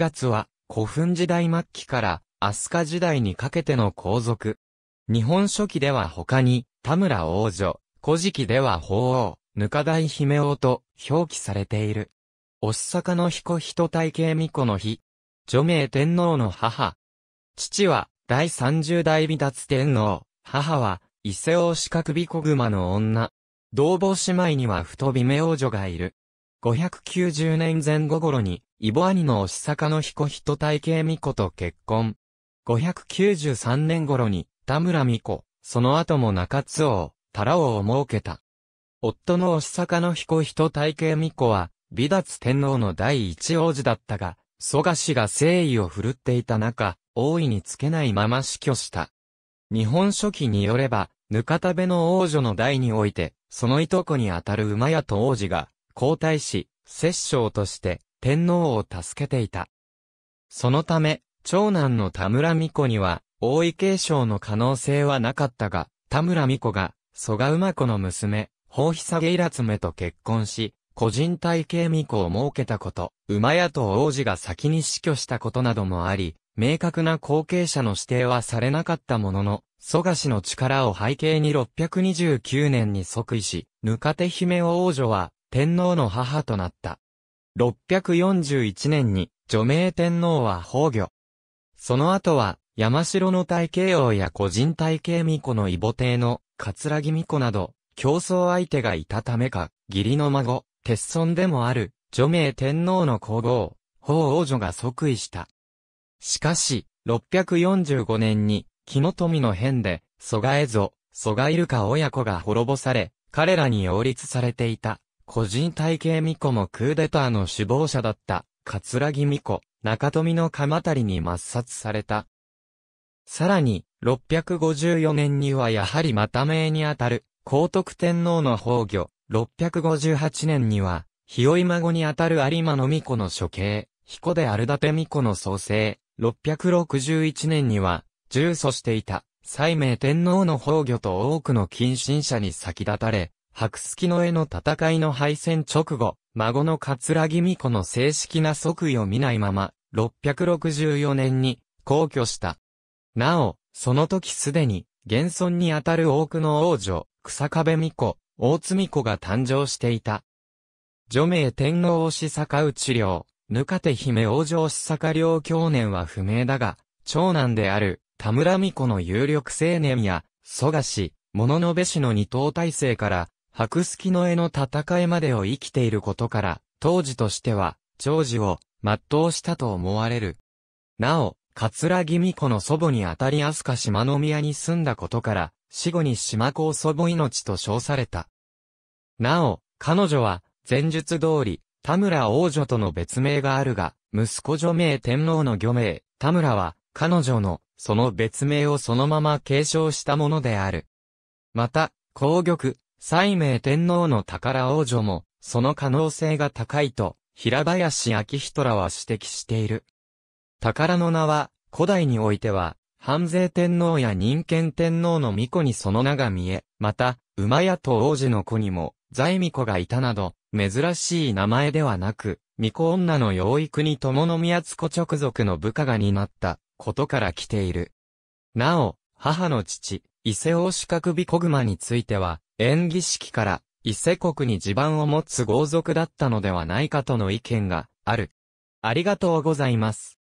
月は古墳時代末期から飛鳥時代にかけての皇族。日本書紀では他に田村王女、古事記では法王、ぬ大姫王と表記されている。おっさかの彦人体系巫女の日。女名天皇の母。父は第30代美達天皇。母は伊勢王四角美子熊の女。同房姉妹には太姫王女がいる。590年前後頃にイボ兄の牛坂の彦人体系巫女と結婚。593年頃に、田村巫女、その後も中津王、太郎を設けた。夫の牛坂の彦人体系巫女は、美達天皇の第一王子だったが、蘇我氏が誠意を振るっていた中、大いにつけないまま死去した。日本書紀によれば、ぬかたべの王女の代において、そのいとこにあたる馬屋と王子が、皇太子、摂政として、天皇を助けていた。そのため、長男の田村美子には、王位継承の可能性はなかったが、田村美子が、蘇我馬子の娘、法久下イ妻と結婚し、個人体系巫女を設けたこと、馬屋と王子が先に死去したことなどもあり、明確な後継者の指定はされなかったものの、蘇我氏の力を背景に629年に即位し、ぬかて姫王女は天皇の母となった。641年に除名天皇は崩御。その後は、山城の大慶王や個人大慶巫女の異母帝の、桂木巫女など、競争相手がいたためか、義理の孫、鉄孫でもある、除名天皇の皇后、法王女が即位した。しかし、645年に、木の富の変で、蘇我蝦蔵、蘇我イルカ親子が滅ぼされ、彼らに擁立されていた、個人体系巫女もクーデターの首謀者だった、ラギ巫女、中富の鎌足に抹殺された。さらに、654年にはやはりまた名にあたる、高徳天皇の崩御、658年には、日い孫にあたる有馬の巫女の処刑、彦であるダ達巫女の創生、661年には、重訴していた、西明天皇の崩御と多くの近親者に先立たれ、白月の絵の戦いの敗戦直後、孫の桂木美子の正式な即位を見ないまま、664年に皇居した。なお、その時すでに、現存にあたる多くの王女、草壁美子、大津美子が誕生していた。女名天皇をし坂内領、ぬかて姫王女し坂領去年は不明だが、長男である、田村美子の有力青年や、蘇我氏、物部氏の二等体制から、白月の絵の戦いまでを生きていることから、当時としては、長寿を全うしたと思われる。なお、桂木美子の祖母にあたり飛鳥島宮に住んだことから、死後に島子を祖母命と称された。なお、彼女は、前述通り、田村王女との別名があるが、息子女名天皇の御名、田村は、彼女の、その別名をそのまま継承したものである。また、皇玉、西明天皇の宝王女も、その可能性が高いと、平林明人らは指摘している。宝の名は、古代においては、藩税天皇や人権天皇の巫女にその名が見え、また、馬屋と王子の子にも、在巫女がいたなど、珍しい名前ではなく、巫女女の養育に友の宮津子直属の部下が担った、ことから来ている。なお、母の父、伊勢大四角美小熊については、演技式から伊勢国に地盤を持つ豪族だったのではないかとの意見がある。ありがとうございます。